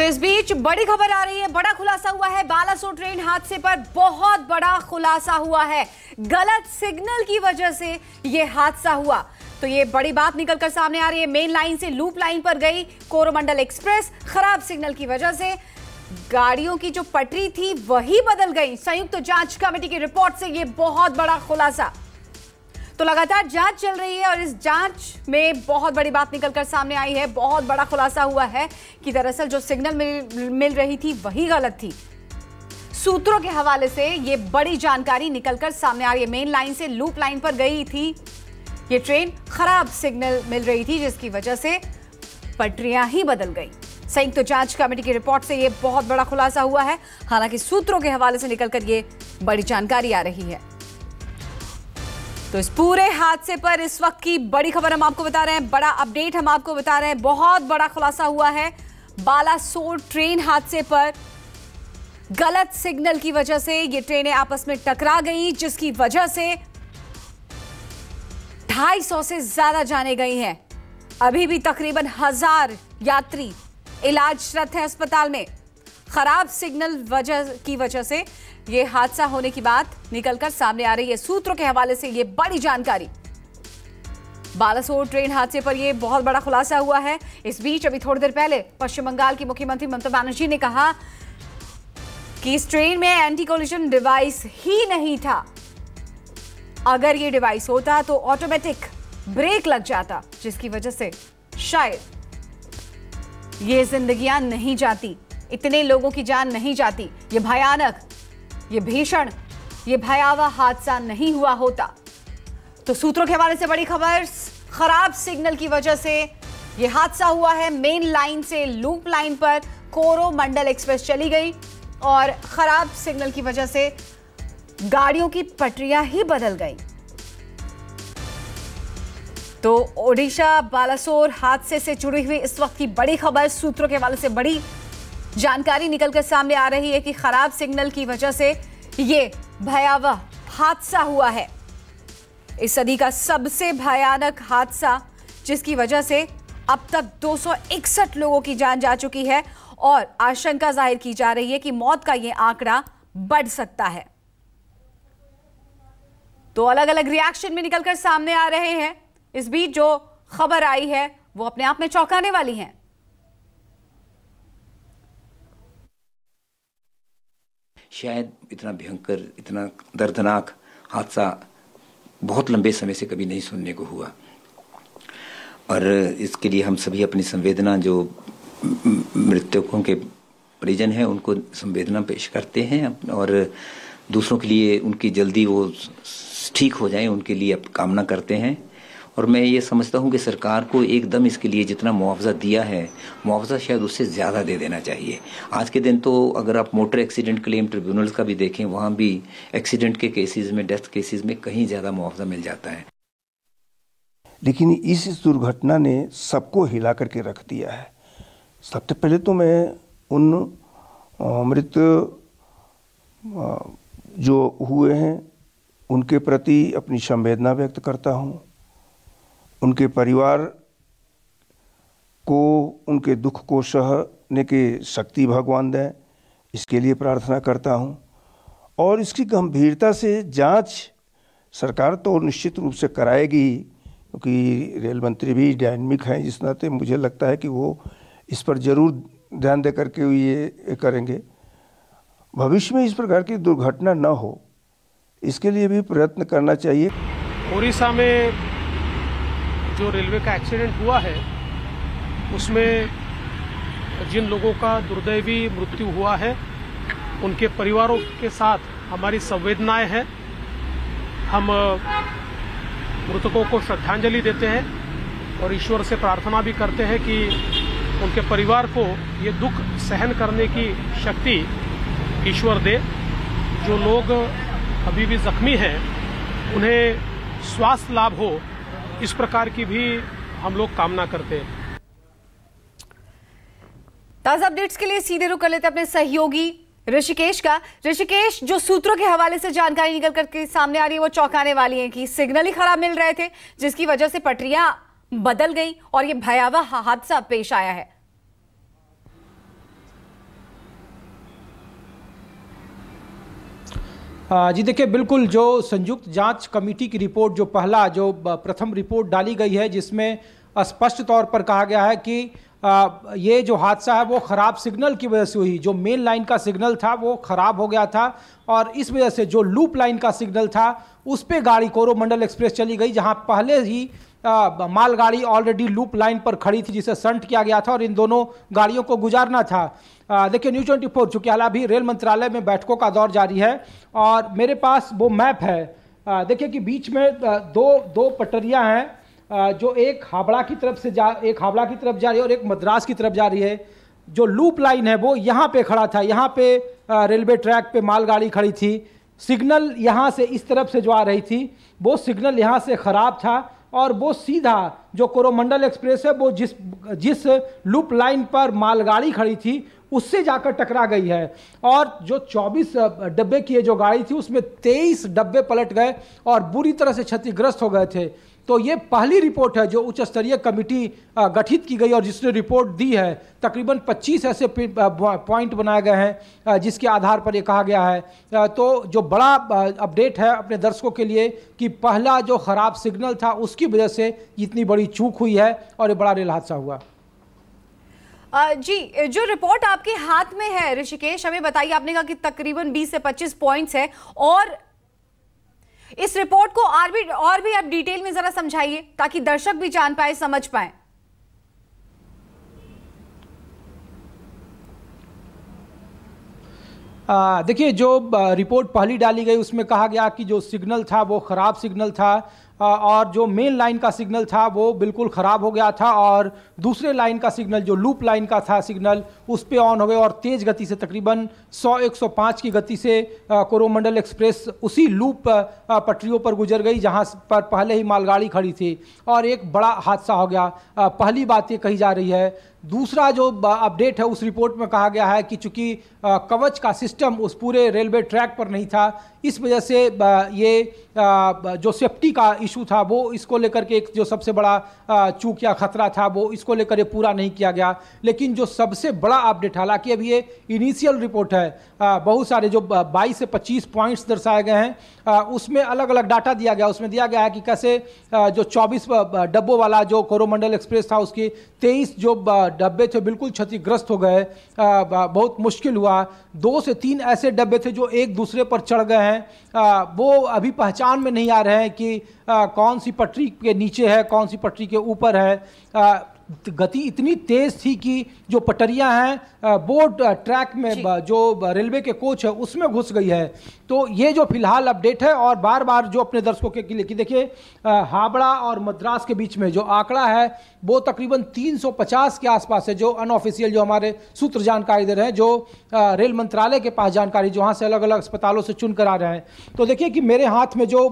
तो इस बीच बड़ी खबर आ रही है बड़ा खुलासा हुआ है बालासोर ट्रेन हादसे पर बहुत बड़ा खुलासा हुआ है गलत सिग्नल की वजह से यह हादसा हुआ तो ये बड़ी बात निकलकर सामने आ रही है मेन लाइन से लूप लाइन पर गई कोरोमंडल एक्सप्रेस खराब सिग्नल की वजह से गाड़ियों की जो पटरी थी वही बदल गई संयुक्त तो जांच कमेटी की रिपोर्ट से यह बहुत बड़ा खुलासा तो लगातार जांच चल रही है और इस जांच में बहुत बड़ी बात निकलकर सामने आई है बहुत बड़ा खुलासा हुआ है कि दरअसल जो सिग्नल मिल, मिल रही थी वही गलत थी सूत्रों के हवाले से यह बड़ी जानकारी निकलकर सामने आ रही है मेन लाइन से लूप लाइन पर गई थी ये ट्रेन खराब सिग्नल मिल रही थी जिसकी वजह से पटरियां ही बदल गई संयुक्त तो जांच कमेटी की रिपोर्ट से यह बहुत बड़ा खुलासा हुआ है हालांकि सूत्रों के हवाले से निकलकर यह बड़ी जानकारी आ रही है तो इस पूरे हादसे पर इस वक्त की बड़ी खबर हम आपको बता रहे हैं बड़ा अपडेट हम आपको बता रहे हैं बहुत बड़ा खुलासा हुआ है बालासोर ट्रेन हादसे पर गलत सिग्नल की वजह से ये ट्रेनें आपस में टकरा गई जिसकी वजह से 250 से ज्यादा जाने गई हैं अभी भी तकरीबन हजार यात्री इलाजरत है अस्पताल में खराब सिग्नल वजह की वजह से यह हादसा होने की बात निकलकर सामने आ रही है सूत्रों के हवाले से यह बड़ी जानकारी बालासोर ट्रेन हादसे पर यह बहुत बड़ा खुलासा हुआ है इस बीच अभी थोड़ी देर पहले पश्चिम बंगाल की मुख्यमंत्री ममता बनर्जी ने कहा कि इस ट्रेन में एंटी कोलिशन डिवाइस ही नहीं था अगर यह डिवाइस होता तो ऑटोमेटिक ब्रेक लग जाता जिसकी वजह से शायद ये जिंदगियां नहीं जाती इतने लोगों की जान नहीं जाती ये भयानक ये भीषण ये भयावह हादसा नहीं हुआ होता तो सूत्रों के हवाले से बड़ी खबर खराब सिग्नल की वजह से यह हादसा हुआ है मेन लाइन से लूप लाइन पर कोरो मंडल एक्सप्रेस चली गई और खराब सिग्नल की वजह से गाड़ियों की पटरियां ही बदल गई तो ओडिशा बालासोर हादसे से जुड़ी हुई इस वक्त की बड़ी खबर सूत्रों के हवाले से बड़ी जानकारी निकलकर सामने आ रही है कि खराब सिग्नल की वजह से ये भयावह हादसा हुआ है इस सदी का सबसे भयानक हादसा जिसकी वजह से अब तक 261 लोगों की जान जा चुकी है और आशंका जाहिर की जा रही है कि मौत का यह आंकड़ा बढ़ सकता है तो अलग अलग रिएक्शन में निकलकर सामने आ रहे हैं इस बीच जो खबर आई है वो अपने आप में चौंकाने वाली हैं शायद इतना भयंकर इतना दर्दनाक हादसा बहुत लंबे समय से कभी नहीं सुनने को हुआ और इसके लिए हम सभी अपनी संवेदना जो मृतकों के परिजन हैं उनको संवेदना पेश करते हैं और दूसरों के लिए उनकी जल्दी वो ठीक हो जाए उनके लिए कामना करते हैं और मैं ये समझता हूँ कि सरकार को एकदम इसके लिए जितना मुआवजा दिया है मुआवजा शायद उससे ज़्यादा दे देना चाहिए आज के दिन तो अगर आप मोटर एक्सीडेंट क्लेम ट्रिब्यूनल्स का भी देखें वहाँ भी एक्सीडेंट के केसेस में डेथ केसेस में कहीं ज़्यादा मुआवजा मिल जाता है लेकिन इस दुर्घटना ने सबको हिला करके रख दिया है सबसे पहले तो मैं उन मृत जो हुए हैं उनके प्रति अपनी संवेदना व्यक्त करता हूँ उनके परिवार को उनके दुख को सहने के शक्ति भगवान दें इसके लिए प्रार्थना करता हूँ और इसकी गंभीरता से जांच सरकार तो निश्चित रूप से कराएगी क्योंकि रेल मंत्री भी डायनमिक हैं जिस नाते मुझे लगता है कि वो इस पर ज़रूर ध्यान दे करके ये करेंगे भविष्य में इस प्रकार की दुर्घटना न हो इसके लिए भी प्रयत्न करना चाहिए उड़ीसा में जो रेलवे का एक्सीडेंट हुआ है उसमें जिन लोगों का दुर्दैवी मृत्यु हुआ है उनके परिवारों के साथ हमारी संवेदनाएं हैं हम मृतकों को श्रद्धांजलि देते हैं और ईश्वर से प्रार्थना भी करते हैं कि उनके परिवार को ये दुख सहन करने की शक्ति ईश्वर दे जो लोग अभी भी जख्मी हैं उन्हें स्वास्थ्य लाभ हो इस प्रकार की भी हम लोग कामना करते हैं ताज़ा अपडेट्स के लिए सीधे रुक कर लेते अपने सहयोगी ऋषिकेश का ऋषिकेश जो सूत्रों के हवाले से जानकारी निकल करके सामने आ रही है वो चौंकाने वाली है कि सिग्नल ही खराब मिल रहे थे जिसकी वजह से पटरियां बदल गई और ये भयावह हादसा पेश आया है जी देखिए बिल्कुल जो संयुक्त जांच कमेटी की रिपोर्ट जो पहला जो प्रथम रिपोर्ट डाली गई है जिसमें स्पष्ट तौर पर कहा गया है कि ये जो हादसा है वो ख़राब सिग्नल की वजह से हुई जो मेन लाइन का सिग्नल था वो ख़राब हो गया था और इस वजह से जो लूप लाइन का सिग्नल था उस पर गाड़ी कोरोमंडल एक्सप्रेस चली गई जहाँ पहले ही मालगाड़ी ऑलरेडी लूप लाइन पर खड़ी थी जिसे संट किया गया था और इन दोनों गाड़ियों को गुजारना था देखिए न्यूज़ ट्वेंटी फोर चूंकि हालांकि अभी रेल मंत्रालय में बैठकों का दौर जारी है और मेरे पास वो मैप है देखिए कि बीच में दो दो पटरियाँ हैं जो एक हावड़ा की तरफ से जा एक हावड़ा की तरफ जा रही है और एक मद्रास की तरफ जा रही है जो लूप लाइन है वो यहाँ पे खड़ा था यहाँ पे रेलवे ट्रैक पे मालगाड़ी खड़ी थी सिग्नल यहाँ से इस तरफ से जो आ रही थी वो सिग्नल यहाँ से ख़राब था और वो सीधा जो कोरोमंडल एक्सप्रेस है वो जिस जिस लूप लाइन पर मालगाड़ी खड़ी थी उससे जाकर टकरा गई है और जो 24 डब्बे की जो गाड़ी थी उसमें 23 डब्बे पलट गए और बुरी तरह से क्षतिग्रस्त हो गए थे तो ये पहली रिपोर्ट है जो उच्च स्तरीय कमेटी गठित की गई और जिसने रिपोर्ट दी है तकरीबन 25 ऐसे पॉइंट बनाए गए हैं जिसके आधार पर ये कहा गया है तो जो बड़ा अपडेट है अपने दर्शकों के लिए कि पहला जो ख़राब सिग्नल था उसकी वजह से इतनी बड़ी चूक हुई है और ये बड़ा रेल हादसा हुआ जी जो रिपोर्ट आपके हाथ में है ऋषिकेश हमें बताइए आपने कहा कि तकरीबन 20 से 25 पॉइंट्स है और इस रिपोर्ट को और भी और भी आप डिटेल में जरा समझाइए ताकि दर्शक भी जान पाए समझ पाए देखिए जो रिपोर्ट पहली डाली गई उसमें कहा गया कि जो सिग्नल था वो ख़राब सिग्नल था और जो मेन लाइन का सिग्नल था वो बिल्कुल ख़राब हो गया था और दूसरे लाइन का सिग्नल जो लूप लाइन का था सिग्नल उस पर ऑन हो गया और तेज़ गति से तकरीबन 100 105 की गति से कोरोमंडल एक्सप्रेस उसी लूप पटरियों पर गुजर गई जहां पर पहले ही मालगाड़ी खड़ी थी और एक बड़ा हादसा हो गया पहली बात ये कही जा रही है दूसरा जो अपडेट है उस रिपोर्ट में कहा गया है कि चूंकि कवच का सिस्टम उस पूरे रेलवे ट्रैक पर नहीं था इस वजह से ये जो सेफ्टी का इशू था वो इसको लेकर के एक जो सबसे बड़ा चूक या खतरा था वो इसको लेकर ये पूरा नहीं किया गया लेकिन जो सबसे बड़ा अपडेट हालांकि अभी ये इनिशियल रिपोर्ट है बहुत सारे जो बाईस से पच्चीस पॉइंट्स दर्शाए गए हैं उसमें अलग अलग डाटा दिया गया उसमें दिया गया है कि कैसे जो चौबीस डब्बों वाला जो कोरोमंडल एक्सप्रेस था उसकी तेईस जो डब्बे थे बिल्कुल क्षतिग्रस्त हो गए बहुत मुश्किल हुआ दो से तीन ऐसे डब्बे थे जो एक दूसरे पर चढ़ गए हैं वो अभी पहचान पहचान में नहीं आ रहे हैं कि आ, कौन सी पटरी के नीचे है कौन सी पटरी के ऊपर है आ, गति इतनी तेज थी कि जो पटरियां हैं बोर्ड ट्रैक में जो रेलवे के कोच है उसमें घुस गई है तो ये जो फिलहाल अपडेट है और बार बार जो अपने दर्शकों के लिए कि देखिए हावड़ा और मद्रास के बीच में जो आंकड़ा है वो तकरीबन 350 के आसपास है जो अनऑफिशियल जो हमारे सूत्र जानकारी दे रहे हैं जो रेल मंत्रालय के पास जानकारी जो वहाँ से अलग अलग अस्पतालों से चुन कर आ रहे हैं तो देखिए कि मेरे हाथ में जो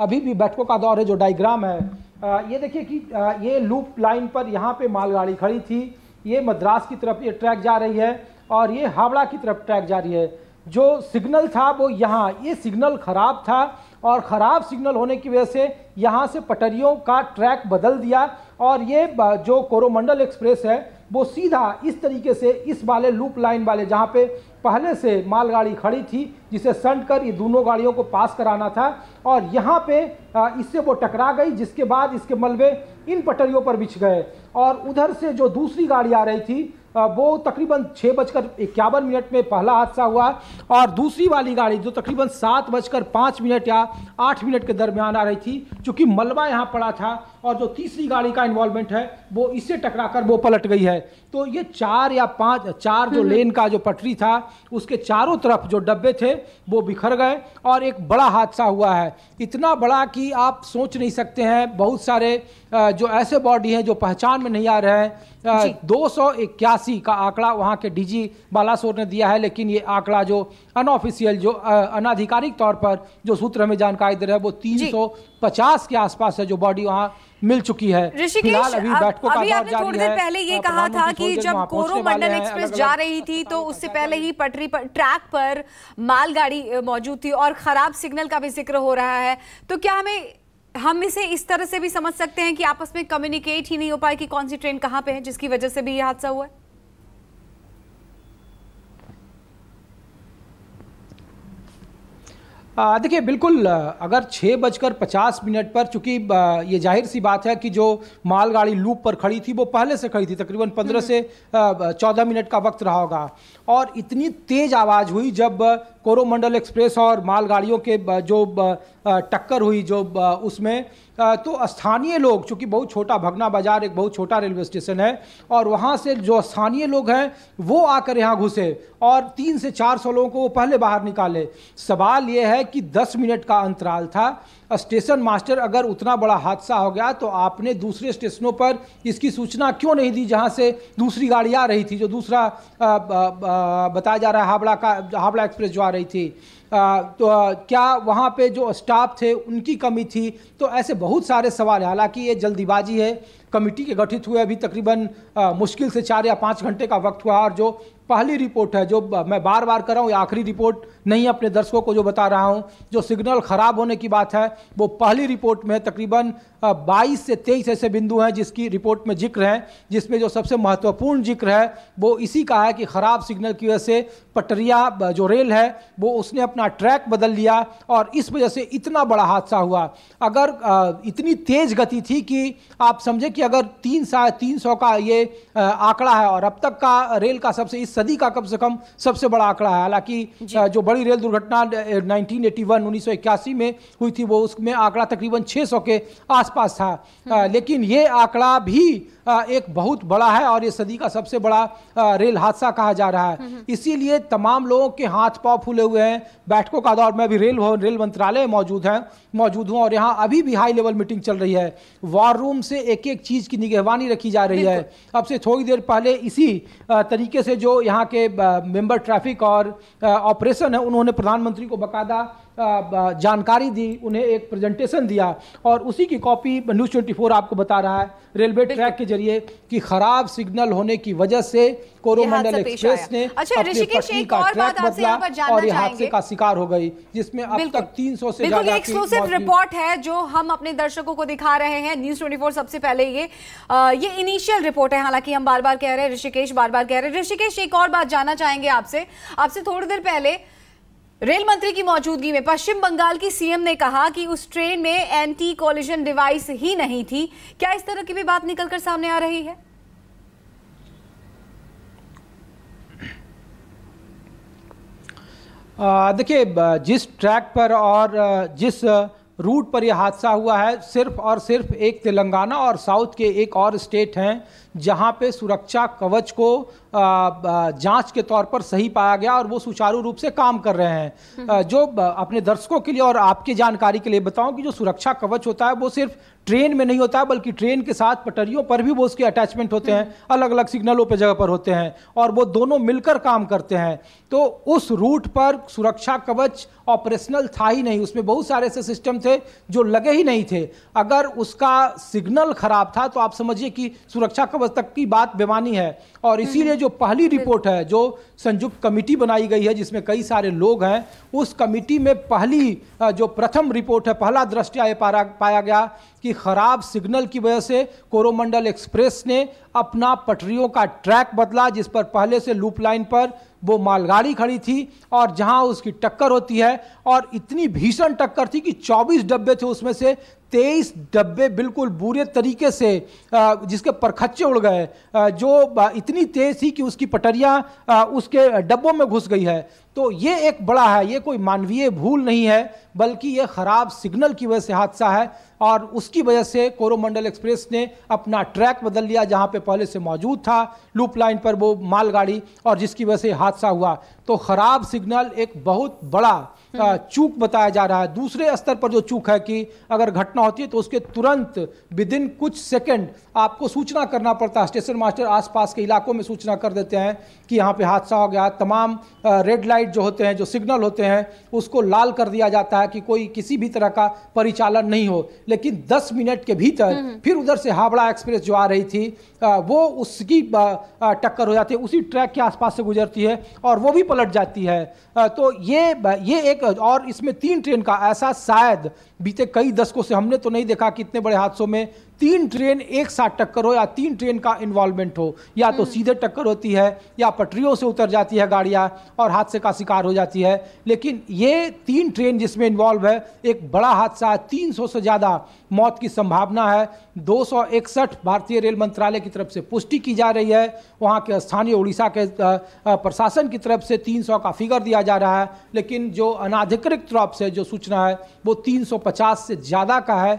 अभी भी बैठकों का दौर है जो डायग्राम है ये देखिए कि ये लूप लाइन पर यहाँ पे मालगाड़ी खड़ी थी ये मद्रास की तरफ ये ट्रैक जा रही है और ये हावड़ा की तरफ ट्रैक जा रही है जो सिग्नल था वो यहाँ ये सिग्नल ख़राब था और ख़राब सिग्नल होने की वजह से यहाँ से पटरियों का ट्रैक बदल दिया और ये जो कोरोमंडल एक्सप्रेस है वो सीधा इस तरीके से इस वाले लूप लाइन वाले जहाँ पे पहले से मालगाड़ी खड़ी थी जिसे संट कर ये दोनों गाड़ियों को पास कराना था और यहाँ पे इससे वो टकरा गई जिसके बाद इसके मलबे इन पटरियों पर बिछ गए और उधर से जो दूसरी गाड़ी आ रही थी वो तकरीबन छः बजकर इक्यावन मिनट में पहला हादसा हुआ और दूसरी वाली गाड़ी जो तकरीबन सात बजकर पाँच मिनट या आठ मिनट के दरमियान आ रही थी चूँकि मलबा यहाँ पड़ा था और जो तीसरी गाड़ी का इन्वॉल्वमेंट है वो इससे टकरा कर वो पलट गई है तो ये चार या पाँच चार जो हम्म। लेन का जो पटरी था उसके चारों तरफ जो डब्बे थे वो बिखर गए और एक बड़ा हादसा हुआ है इतना बड़ा कि आप सोच नहीं सकते हैं बहुत सारे जो ऐसे बॉडी हैं जो पहचान में नहीं आ रहे हैं दो का आंकड़ा वहाँ के डीजी बालासोर ने दिया है लेकिन ये आंकड़ा जो अनऑफिशियल जो अनाधिकारिक तौर पर जो सूत्र हमें जानकारी दे रहे हैं वो तीन पचास के आसपास है जो बॉडी वहाँ मिल चुकी है ऋषिकेश अभी बैठकों अभी आपने थोड़ी देर पहले ये तो कहा था कि जब कोरोमंडल एक्सप्रेस जा रही थी तो उससे पहले ही पटरी पर ट्रैक पर मालगाड़ी मौजूद थी और खराब सिग्नल का भी जिक्र हो रहा है तो क्या हमें हम इसे इस तरह से भी समझ सकते हैं कि आपस में कम्युनिकेट ही नहीं हो पाए कि कौन सी ट्रेन कहाँ पे है जिसकी वजह से भी ये हादसा हुआ है देखिए बिल्कुल अगर छः बजकर पचास मिनट पर चूंकि ये जाहिर सी बात है कि जो मालगाड़ी लूप पर खड़ी थी वो पहले से खड़ी थी तकरीबन पंद्रह हम्म। से चौदह मिनट का वक्त रहा होगा और इतनी तेज़ आवाज़ हुई जब कोरोमंडल एक्सप्रेस और मालगाड़ियों के जो टक्कर हुई जो उसमें तो स्थानीय लोग चूँकि बहुत छोटा भगना बाजार एक बहुत छोटा रेलवे स्टेशन है और वहाँ से जो स्थानीय लोग हैं वो आकर यहाँ घुसे और तीन से चार सौ लोगों को वो पहले बाहर निकाले सवाल ये है कि दस मिनट का अंतराल था स्टेशन मास्टर अगर उतना बड़ा हादसा हो गया तो आपने दूसरे स्टेशनों पर इसकी सूचना क्यों नहीं दी जहाँ से दूसरी गाड़ी आ रही थी जो दूसरा बताया जा रहा है हावड़ा का हावड़ा एक्सप्रेस जो आ रही थी आ, तो आ, क्या वहाँ पे जो स्टाफ थे उनकी कमी थी तो ऐसे बहुत सारे सवाल हैं हालांकि ये जल्दीबाजी है कमेटी के गठित हुए अभी तकरीबन मुश्किल से चार या पाँच घंटे का वक्त हुआ और जो पहली रिपोर्ट है जो मैं बार बार कर रहा हूँ आखिरी रिपोर्ट नहीं अपने दर्शकों को जो बता रहा हूँ जो सिग्नल ख़राब होने की बात है वो पहली रिपोर्ट में तकरीबन 22 से 23 ऐसे बिंदु हैं जिसकी रिपोर्ट में जिक्र हैं जिसमें जो सबसे महत्वपूर्ण जिक्र है वो इसी का है कि ख़राब सिग्नल की वजह से पटरिया जो रेल है वो उसने अपना ट्रैक बदल लिया और इस वजह से इतना बड़ा हादसा हुआ अगर इतनी तेज़ गति थी कि आप समझे कि कि अगर तीन सा तीन सौ का ये आंकड़ा है और अब तक का रेल का सबसे इस सदी का कम से कम सबसे बड़ा आंकड़ा है हालांकि जो बड़ी रेल दुर्घटना 1981 एटी में हुई थी वो उसमें आंकड़ा तकरीबन 600 के आसपास था हम्म। लेकिन ये आंकड़ा भी एक बहुत बड़ा है और ये सदी का सबसे बड़ा रेल हादसा कहा जा रहा है हम्म, हम्म। इसीलिए तमाम लोगों के हाथ पाँव फूले हुए हैं बैठकों का दौर में भी रेल भवन रेल मंत्रालय मौजूद हैं मौजूद हूँ और यहाँ अभी भी हाई लेवल मीटिंग चल रही है वॉर रूम से एक एक चीज चीज़ की निगहवानी रखी जा रही है अब से थोड़ी देर पहले इसी तरीके से जो यहाँ के मेंबर ट्रैफिक और ऑपरेशन है उन्होंने प्रधानमंत्री को बकायदा जानकारी दी उन्हें एक प्रेजेंटेशन दिया और उसी की कॉपी न्यूज़ ट्वेंटी आपको बता रहा है रेलवे ट्रैक के जरिए कि खराब सिग्नल होने की वजह से कोरोमंडल एक्सप्रेस ने अच्छा, अपने पटरी का ट्रैक बदला और ये हादसे का शिकार हो गई जिसमें अब तक 300 से ज्यादा एक्सक्लूसिव रिपोर्ट है जो हम अपने दर्शकों को दिखा रहे हैं न्यूज़ ट्वेंटी सबसे पहले ये करेंगे ये इनिशियल रिपोर्ट है हालांकि हम बार बार कह रहे हैं ऋषिकेश बार बार कह रहे हैं ऋषिकेश एक और बात जानना चाहेंगे आपसे आपसे थोड़ी देर पहले रेल मंत्री की मौजूदगी में पश्चिम बंगाल की सीएम ने कहा कि उस ट्रेन में एंटी कॉलिजन डिवाइस ही नहीं थी क्या इस तरह की भी बात निकलकर सामने आ रही है देखिए जिस ट्रैक पर और जिस आ, रूट पर यह हादसा हुआ है सिर्फ और सिर्फ एक तेलंगाना और साउथ के एक और स्टेट हैं जहां पे सुरक्षा कवच को जांच के तौर पर सही पाया गया और वो सुचारू रूप से काम कर रहे हैं हम्म। जो अपने दर्शकों के लिए और आपकी जानकारी के लिए बताऊं कि जो सुरक्षा कवच होता है वो सिर्फ ट्रेन में नहीं होता है बल्कि ट्रेन के साथ पटरियों पर भी वो उसके अटैचमेंट होते हैं हम्म। अलग अलग सिग्नलों पर जगह पर होते हैं और वो दोनों मिलकर काम करते हैं तो उस रूट पर सुरक्षा कवच ऑपरेशनल था ही नहीं उसमें बहुत सारे ऐसे सिस्टम थे जो लगे ही नहीं थे अगर उसका सिग्नल खराब था तो आप समझिए कि सुरक्षा कवच वर्ष तक की बात बेमानी है और हम्म। इसीलिए जो पहली रिपोर्ट है जो संयुक्त कमेटी बनाई गई है जिसमें कई सारे लोग हैं उस कमेटी में पहली जो प्रथम रिपोर्ट है पहला दृष्टिया ये पाया गया कि खराब सिग्नल की वजह से कोरोमंडल एक्सप्रेस ने अपना पटरियों का ट्रैक बदला जिस पर पहले से लूप लाइन पर वो मालगाड़ी खड़ी थी और जहां उसकी टक्कर होती है और इतनी भीषण टक्कर थी कि 24 डब्बे थे उसमें से तेईस डब्बे बिल्कुल बुरे तरीके से जिसके परखच्चे उड़ गए जो इतनी तेज़ थी कि उसकी पटरियाँ उसके डब्बों में घुस गई है तो ये एक बड़ा है ये कोई मानवीय भूल नहीं है बल्कि ये ख़राब सिग्नल की वजह से हादसा है और उसकी वजह से कोरोमंडल एक्सप्रेस ने अपना ट्रैक बदल लिया जहाँ पे पहले से मौजूद था लूप लाइन पर वो मालगाड़ी और जिसकी वजह से हादसा हुआ तो ख़राब सिग्नल एक बहुत बड़ा हम्म। चूक बताया जा रहा है दूसरे स्तर पर जो चूक है कि अगर घटना होती है तो उसके तुरंत विद इन कुछ सेकेंड आपको सूचना करना पड़ता है स्टेशन मास्टर आसपास के इलाकों में सूचना कर देते हैं कि यहाँ पर हादसा हो गया तमाम रेड लाइट लाइट जो होते हैं जो सिग्नल होते हैं उसको लाल कर दिया जाता है कि कोई किसी भी तरह का परिचालन नहीं हो लेकिन 10 मिनट के भीतर हम्म। फिर उधर से हावड़ा एक्सप्रेस जो आ रही थी वो उसकी टक्कर हो जाती है उसी ट्रैक के आसपास से गुजरती है और वो भी पलट जाती है तो ये ये एक और इसमें तीन ट्रेन का ऐसा शायद बीते कई दशकों से हमने तो नहीं देखा कि इतने बड़े हादसों में तीन ट्रेन एक साथ टक्कर हो या तीन ट्रेन का इन्वॉल्वमेंट हो या तो हम्म। सीधे टक्कर होती है या पटरियों से उतर जाती है गाड़ियाँ और हादसे का शिकार हो जाती है लेकिन ये तीन ट्रेन जिसमें इन्वॉल्व है एक बड़ा हादसा है तीन से ज़्यादा मौत की संभावना है दो भारतीय रेल मंत्रालय की तरफ से पुष्टि की जा रही है वहाँ के स्थानीय उड़ीसा के प्रशासन की तरफ से तीन का फिगर दिया जा रहा है लेकिन जो अनाधिकृत तरफ से जो सूचना है वो तीन पचास से ज़्यादा का है